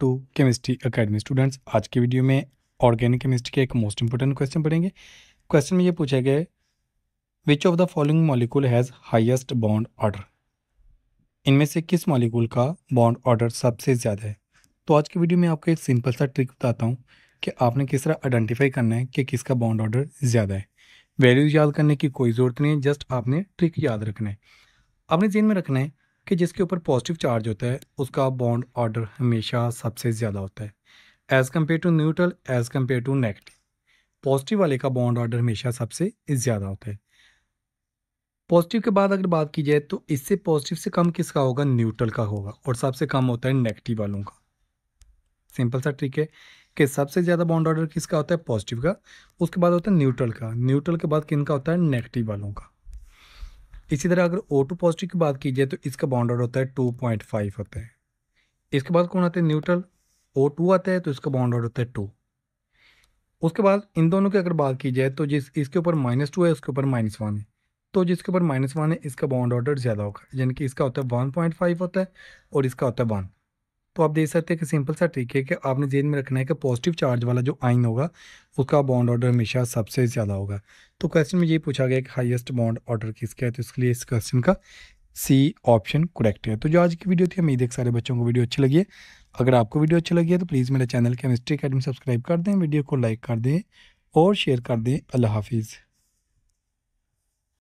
to chemistry academy students आज की video में ऑर्गेनिक केमिस्ट्री के एक मोस्ट इंपॉर्टेंट क्वेश्चन पढ़ेंगे क्वेश्चन में ये पूछा गया है which of the following molecule has highest bond order इनमें से किस मॉलिक्यूल का बॉन्ड ऑर्डर सबसे ज़्यादा है तो आज की वीडियो में आपको एक सिंपल सा ट्रिक बताता हूँ कि आपने किस तरह आइडेंटिफाई करना है कि किसका बॉन्ड ऑर्डर ज़्यादा है वैल्यूज याद करने की कोई ज़रूरत नहीं है जस्ट आपने ट्रिक याद रखना है आपने जेन में रखना है कि जिसके ऊपर पॉजिटिव चार्ज होता है उसका बॉन्ड ऑर्डर हमेशा सबसे ज़्यादा होता है as compare to neutral as compare to negative positive वाले का बॉन्ड ऑर्डर हमेशा सबसे ज़्यादा होता है पॉजिटिव के बाद अगर बात की जाए तो इससे पॉजिटिव से कम किसका होगा न्यूट्रल का होगा और सबसे कम होता है नेगेटिव वालों का सिंपल सा ट्रिक है कि सबसे ज़्यादा बॉन्ड ऑर्डर किसका होता है पॉजिटिव का उसके बाद होता है न्यूट्रल का न्यूट्रल के बाद किन का होता है नेगेटिव वालों का इसी तरह अगर ओ टू पॉजिटिव की बात की जाए तो इसका बाउंडर होता है टू पॉइंट फाइव होता है इसके बाद कौन आते हैं न्यूट्रल ओ टू आता है तो इसका बाउंडर होता है टू उसके बाद इन दोनों की अगर बात की जाए तो जिस इसके ऊपर माइनस टू है उसके ऊपर माइनस वन है तो जिसके ऊपर माइनस वन है इसका बाउंड ऑर्डर ज़्यादा होगा यानी कि इसका होता है वन पॉइंट फाइव होता है और इसका होता है वन तो आप देख सकते हैं कि सिंपल सा ट्रिक है कि आपने जेन में रखना है कि पॉजिटिव चार्ज वाला जो आइन होगा उसका बॉन्ड ऑर्डर हमेशा सबसे ज़्यादा होगा तो क्वेश्चन में ये पूछा गया कि हाईएस्ट बॉन्ड ऑर्डर किसका है तो इसके लिए इस क्वेश्चन का सी ऑप्शन करेक्ट है तो जो आज की वीडियो थी हमें देख सारे बच्चों को वीडियो अच्छी लगी है अगर आपको वीडियो अच्छी लगी है तो प्लीज़ मेरे चैनल केमिस्ट्री अकेडमी सब्सक्राइब कर दें वीडियो को लाइक कर दें और शेयर कर दें अल्लाह हाफिज़